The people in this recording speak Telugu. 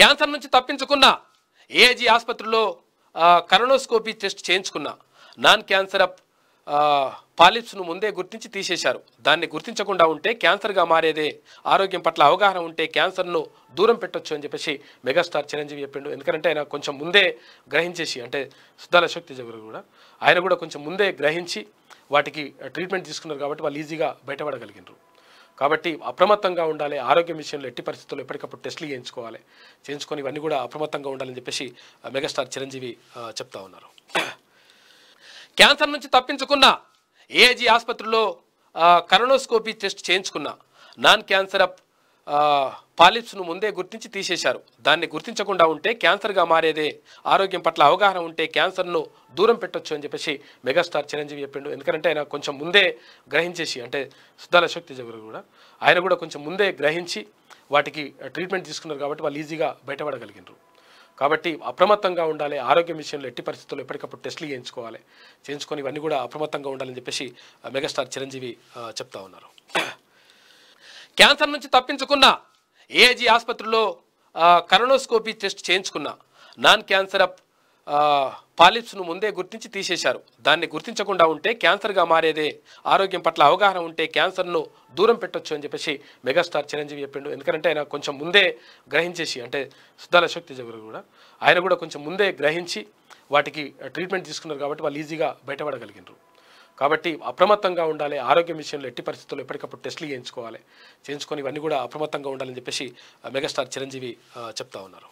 క్యాన్సర్ నుంచి తప్పించుకున్నా ఏజీ ఆసుపత్రిలో కరోనోస్కోపీ టెస్ట్ చేయించుకున్నా నాన్ క్యాన్సర్ అప్ పాలిప్స్ను ముందే గుర్తించి తీసేశారు దాన్ని గుర్తించకుండా ఉంటే క్యాన్సర్గా మారేదే ఆరోగ్యం పట్ల అవగాహన ఉంటే క్యాన్సర్ను దూరం పెట్టొచ్చు అని చెప్పేసి మెగాస్టార్ చిరంజీవి చెప్పిండు ఎందుకంటే ఆయన కొంచెం ముందే గ్రహించేసి అంటే సుద్దాల శక్తి జగురు కూడా ఆయన కూడా కొంచెం ముందే గ్రహించి వాటికి ట్రీట్మెంట్ తీసుకున్నారు కాబట్టి వాళ్ళు ఈజీగా బయటపడగలిగినారు కాబట్టి అప్రమత్తంగా ఉండాలి ఆరోగ్యం విషయంలో ఎట్టి పరిస్థితుల్లో ఎప్పటికప్పుడు టెస్టులు చేయించుకోవాలి చేయించుకొని ఇవన్నీ కూడా అప్రమత్తంగా ఉండాలని చెప్పేసి మెగాస్టార్ చిరంజీవి చెప్తా ఉన్నారు క్యాన్సర్ నుంచి తప్పించుకున్న ఏజీ ఆసుపత్రిలో కరోనోస్కోపీ టెస్ట్ చేయించుకున్న నాన్ క్యాన్సర్ పాలిప్స్ను ముందే గుర్తించి తీసేశారు దాన్ని గుర్తించకుండా ఉంటే క్యాన్సర్గా మారేదే ఆరోగ్యం పట్ల అవగాహన ఉంటే క్యాన్సర్ను దూరం పెట్టొచ్చు అని చెప్పేసి మెగాస్టార్ చిరంజీవి చెప్పిండు ఎందుకంటే ఆయన కొంచెం ముందే గ్రహించేసి అంటే సుద్దాల శక్తి జగర్ కూడా ఆయన కూడా కొంచెం ముందే గ్రహించి వాటికి ట్రీట్మెంట్ తీసుకున్నారు కాబట్టి వాళ్ళు ఈజీగా బయటపడగలిగినారు కాబట్టి అప్రమత్తంగా ఉండాలి ఆరోగ్యం విషయంలో ఎట్టి పరిస్థితుల్లో ఎప్పటికప్పుడు టెస్ట్లు చేయించుకోవాలి చేయించుకొని ఇవన్నీ కూడా అప్రమత్తంగా ఉండాలని చెప్పేసి మెగాస్టార్ చిరంజీవి చెప్తా ఉన్నారు క్యాన్సర్ నుంచి తప్పించుకున్నా ఏజీ ఆసుపత్రిలో కరోనోస్కోపీ టెస్ట్ చేయించుకున్నా నాన్ క్యాన్సర్ అప్ పాలిప్స్ను ముందే గుర్తించి తీసేశారు దాన్ని గుర్తించకుండా ఉంటే క్యాన్సర్గా మారేదే ఆరోగ్యం పట్ల అవగాహన ఉంటే క్యాన్సర్ను దూరం పెట్టొచ్చు అని చెప్పేసి మెగాస్టార్ చిరంజీవి చెప్పిండు ఎందుకంటే ఆయన కొంచెం ముందే గ్రహించేసి అంటే సుద్దాల శక్తి జగ్గురు కూడా ఆయన కూడా కొంచెం ముందే గ్రహించి వాటికి ట్రీట్మెంట్ తీసుకున్నారు కాబట్టి వాళ్ళు ఈజీగా బయటపడగలిగినారు కాబట్టి అప్రమత్తంగా ఉండాలి ఆరోగ్యం విషయంలో ఎట్టి పరిస్థితుల్లో ఎప్పటికప్పుడు టెస్టులు చేయించుకోవాలి చేయించుకొని ఇవన్నీ కూడా అప్రమత్తంగా ఉండాలని చెప్పేసి మెగాస్టార్ చిరంజీవి చెప్తా ఉన్నారు